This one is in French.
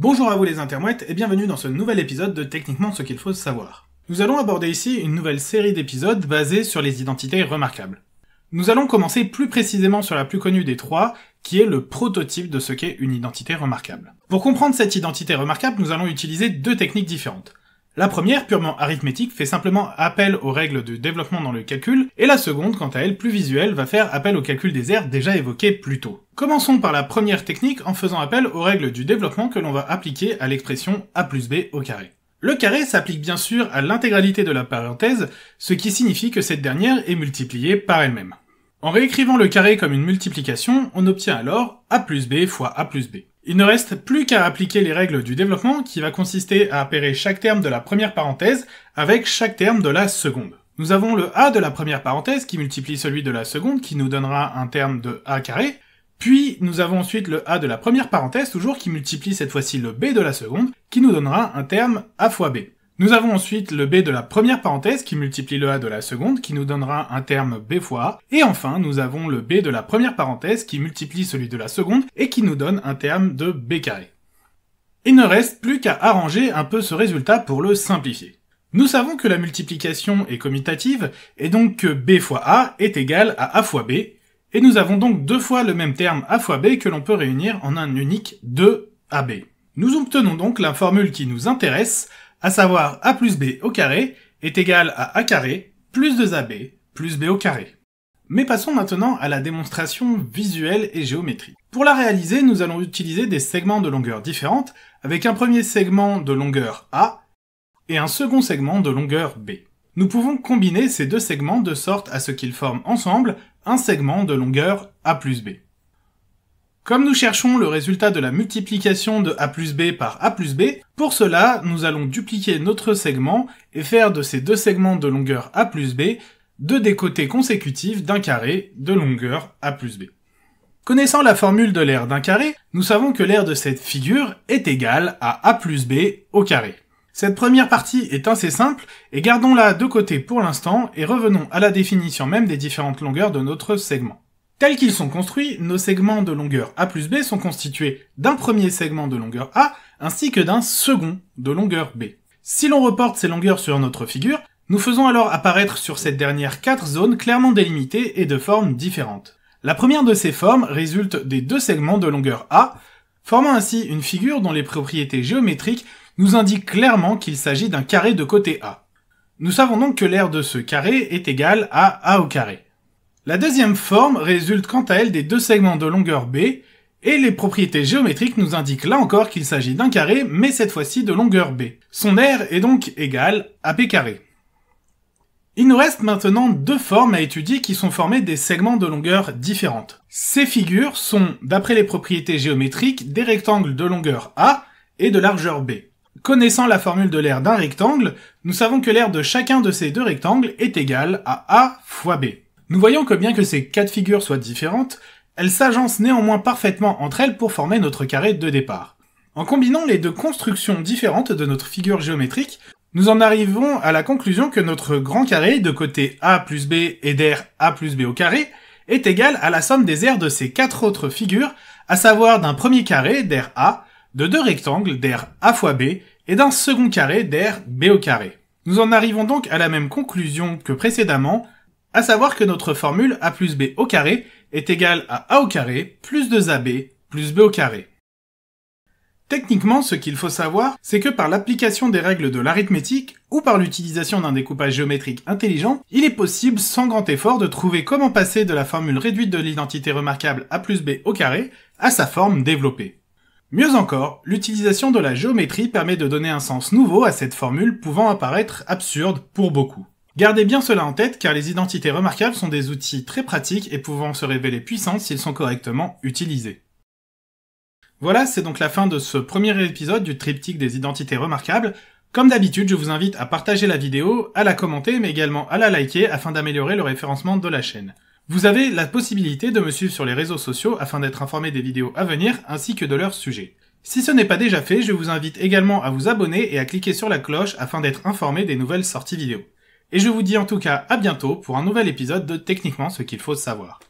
Bonjour à vous les intermouettes et bienvenue dans ce nouvel épisode de Techniquement ce qu'il faut savoir. Nous allons aborder ici une nouvelle série d'épisodes basés sur les identités remarquables. Nous allons commencer plus précisément sur la plus connue des trois, qui est le prototype de ce qu'est une identité remarquable. Pour comprendre cette identité remarquable, nous allons utiliser deux techniques différentes. La première, purement arithmétique, fait simplement appel aux règles de développement dans le calcul, et la seconde, quant à elle, plus visuelle, va faire appel au calcul des aires déjà évoqués plus tôt. Commençons par la première technique en faisant appel aux règles du développement que l'on va appliquer à l'expression a plus b au carré. Le carré s'applique bien sûr à l'intégralité de la parenthèse, ce qui signifie que cette dernière est multipliée par elle-même. En réécrivant le carré comme une multiplication, on obtient alors a plus b fois a plus b. Il ne reste plus qu'à appliquer les règles du développement qui va consister à appairer chaque terme de la première parenthèse avec chaque terme de la seconde. Nous avons le a de la première parenthèse qui multiplie celui de la seconde qui nous donnera un terme de a carré, puis nous avons ensuite le a de la première parenthèse toujours qui multiplie cette fois-ci le b de la seconde qui nous donnera un terme a fois b. Nous avons ensuite le B de la première parenthèse qui multiplie le A de la seconde qui nous donnera un terme B fois A. Et enfin, nous avons le B de la première parenthèse qui multiplie celui de la seconde et qui nous donne un terme de B carré. Il ne reste plus qu'à arranger un peu ce résultat pour le simplifier. Nous savons que la multiplication est commutative et donc que B fois A est égal à A fois B. Et nous avons donc deux fois le même terme A fois B que l'on peut réunir en un unique 2AB. Nous obtenons donc la formule qui nous intéresse, à savoir a plus b au carré est égal à a carré plus 2ab plus b au carré. Mais passons maintenant à la démonstration visuelle et géométrique. Pour la réaliser, nous allons utiliser des segments de longueur différentes, avec un premier segment de longueur A et un second segment de longueur B. Nous pouvons combiner ces deux segments de sorte à ce qu'ils forment ensemble un segment de longueur A plus B. Comme nous cherchons le résultat de la multiplication de a plus b par a plus b, pour cela, nous allons dupliquer notre segment et faire de ces deux segments de longueur a plus b deux des côtés consécutifs d'un carré de longueur a plus b. Connaissant la formule de l'aire d'un carré, nous savons que l'aire de cette figure est égale à a plus b au carré. Cette première partie est assez simple et gardons-la de côté pour l'instant et revenons à la définition même des différentes longueurs de notre segment. Tels qu'ils sont construits, nos segments de longueur A plus B sont constitués d'un premier segment de longueur A ainsi que d'un second de longueur B. Si l'on reporte ces longueurs sur notre figure, nous faisons alors apparaître sur cette dernière quatre zones clairement délimitées et de formes différentes. La première de ces formes résulte des deux segments de longueur A, formant ainsi une figure dont les propriétés géométriques nous indiquent clairement qu'il s'agit d'un carré de côté A. Nous savons donc que l'aire de ce carré est égale à A au carré. La deuxième forme résulte quant à elle des deux segments de longueur B, et les propriétés géométriques nous indiquent là encore qu'il s'agit d'un carré, mais cette fois-ci de longueur B. Son aire est donc égal à B carré. Il nous reste maintenant deux formes à étudier qui sont formées des segments de longueur différentes. Ces figures sont, d'après les propriétés géométriques, des rectangles de longueur A et de largeur B. Connaissant la formule de l'aire d'un rectangle, nous savons que l'aire de chacun de ces deux rectangles est égale à A fois B. Nous voyons que bien que ces quatre figures soient différentes, elles s'agencent néanmoins parfaitement entre elles pour former notre carré de départ. En combinant les deux constructions différentes de notre figure géométrique, nous en arrivons à la conclusion que notre grand carré de côté A plus B et d'air A plus B au carré est égal à la somme des aires de ces quatre autres figures, à savoir d'un premier carré d'air A, de deux rectangles d'air A fois B et d'un second carré d'air B au carré. Nous en arrivons donc à la même conclusion que précédemment, à savoir que notre formule a plus b au carré est égale à a au carré plus 2ab plus b au carré. Techniquement, ce qu'il faut savoir, c'est que par l'application des règles de l'arithmétique ou par l'utilisation d'un découpage géométrique intelligent, il est possible sans grand effort de trouver comment passer de la formule réduite de l'identité remarquable a plus b au carré à sa forme développée. Mieux encore, l'utilisation de la géométrie permet de donner un sens nouveau à cette formule pouvant apparaître absurde pour beaucoup. Gardez bien cela en tête car les identités remarquables sont des outils très pratiques et pouvant se révéler puissants s'ils sont correctement utilisés. Voilà, c'est donc la fin de ce premier épisode du triptyque des identités remarquables. Comme d'habitude, je vous invite à partager la vidéo, à la commenter, mais également à la liker afin d'améliorer le référencement de la chaîne. Vous avez la possibilité de me suivre sur les réseaux sociaux afin d'être informé des vidéos à venir ainsi que de leurs sujets. Si ce n'est pas déjà fait, je vous invite également à vous abonner et à cliquer sur la cloche afin d'être informé des nouvelles sorties vidéo. Et je vous dis en tout cas à bientôt pour un nouvel épisode de Techniquement ce qu'il faut savoir.